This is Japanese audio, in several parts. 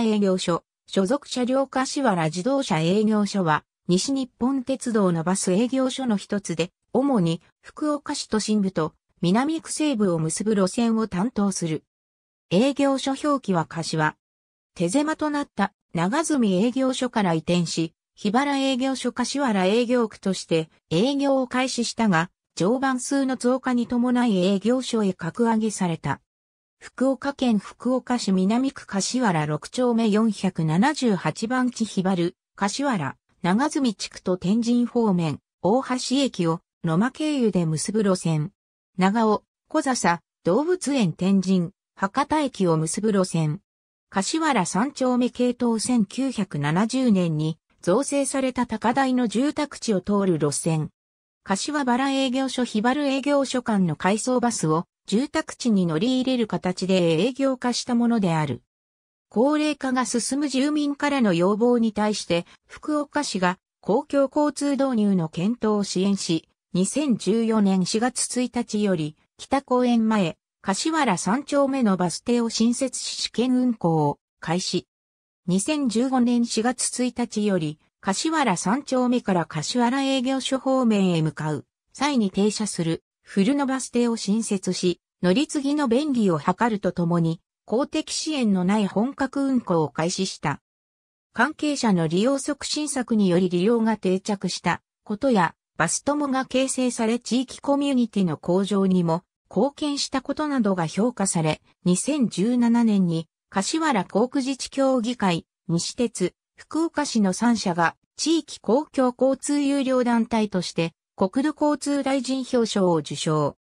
営業所、所属車両柏原自動車営業所は、西日本鉄道のバス営業所の一つで、主に福岡市都心部と南区西部を結ぶ路線を担当する。営業所表記は柏。手狭となった長住営業所から移転し、日原営業所柏原営業区として営業を開始したが、常磐数の増加に伴い営業所へ格上げされた。福岡県福岡市南区柏原6丁目478番地ひばる、柏原、長住地区と天神方面、大橋駅を野間経由で結ぶ路線。長尾、小笹、動物園天神、博多駅を結ぶ路線。柏原三丁目系統1970年に造成された高台の住宅地を通る路線。柏原営業所ひばる営業所間の改装バスを住宅地に乗り入れる形で営業化したものである。高齢化が進む住民からの要望に対して、福岡市が公共交通導入の検討を支援し、2014年4月1日より、北公園前、柏原3丁目のバス停を新設し試験運行を開始。2015年4月1日より、柏原3丁目から柏原営業所方面へ向かう際に停車するフルノバス停を新設し、乗り継ぎの便利を図るとともに、公的支援のない本格運行を開始した。関係者の利用促進策により利用が定着したことや、バス友が形成され地域コミュニティの向上にも貢献したことなどが評価され、2017年に柏原航空自治協議会、西鉄、福岡市の3社が地域公共交通有料団体として国土交通大臣表彰を受賞。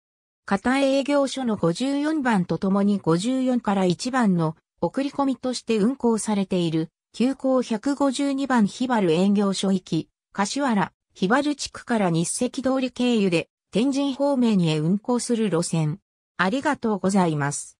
片営業所の54番とともに54から1番の送り込みとして運行されている、急行152番日原営業所行き、柏原、日原地区から日赤通り経由で、天神方面へ運行する路線。ありがとうございます。